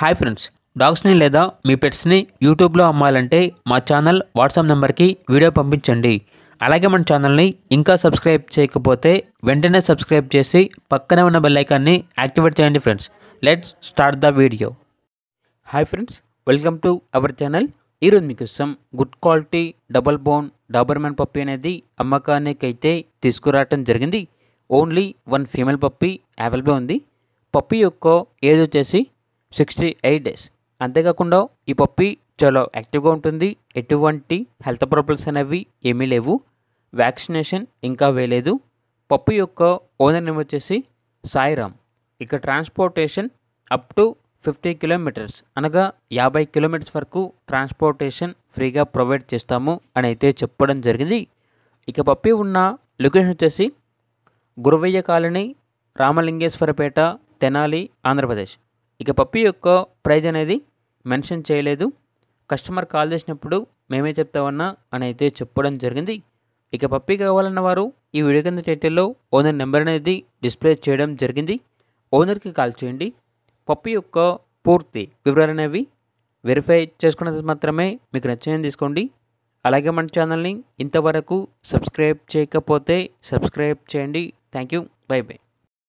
hi friends డాగ్స్ని లేదా మీ పెట్స్ని యూట్యూబ్లో అమ్మాలంటే మా ఛానల్ వాట్సాప్ నెంబర్కి వీడియో పంపించండి అలాగే మన ఛానల్ని ఇంకా సబ్స్క్రైబ్ చేయకపోతే వెంటనే సబ్స్క్రైబ్ చేసి పక్కనే ఉన్న బెల్లైకాన్ని యాక్టివేట్ చేయండి friends let's start the video hi friends welcome to our channel ఈరోజు ఇష్టం good quality double bone Doberman puppy అనేది అమ్మకానికైతే తీసుకురావటం జరిగింది only one female puppy available ఉంది పప్పి యొక్క ఏజ్ వచ్చేసి సిక్స్టీ ఎయిట్ డేస్ అంతేకాకుండా ఈ పప్పి చాలా యాక్టివ్గా ఉంటుంది ఎటువంటి హెల్త్ ప్రాబ్లమ్స్ అనేవి ఏమీ లేవు వ్యాక్సినేషన్ ఇంకా వేయలేదు పప్పు యొక్క ఓనర్ నేమ్ వచ్చేసి సాయిరామ్ ఇక transportation up to fifty kilometres అనగా యాభై కిలోమీటర్స్ వరకు ట్రాన్స్పోర్టేషన్ ఫ్రీగా ప్రొవైడ్ చేస్తాము అని అయితే చెప్పడం జరిగింది ఇక పప్పి ఉన్న లొకేషన్ వచ్చేసి గురువయ్య కాలనీ రామలింగేశ్వరపేట తెనాలి ఆంధ్రప్రదేశ్ ఇక పప్పీ యొక్క ప్రైజ్ అనేది మెన్షన్ చేయలేదు కస్టమర్ కాల్ చేసినప్పుడు మేమే చెప్తామన్నా అని అయితే చెప్పడం జరిగింది ఇక పప్పి కావాలన్న వారు ఈ వీడియో కింద టైటిల్లో ఓనర్ నెంబర్ అనేది డిస్ప్లే చేయడం జరిగింది ఓనర్కి కాల్ చేయండి పప్పి యొక్క పూర్తి వివరాలు అనేవి వెరిఫై చేసుకున్నది మాత్రమే మీకు నచ్చిన తీసుకోండి అలాగే మన ఛానల్ని ఇంతవరకు సబ్స్క్రైబ్ చేయకపోతే సబ్స్క్రైబ్ చేయండి థ్యాంక్ యూ బై బై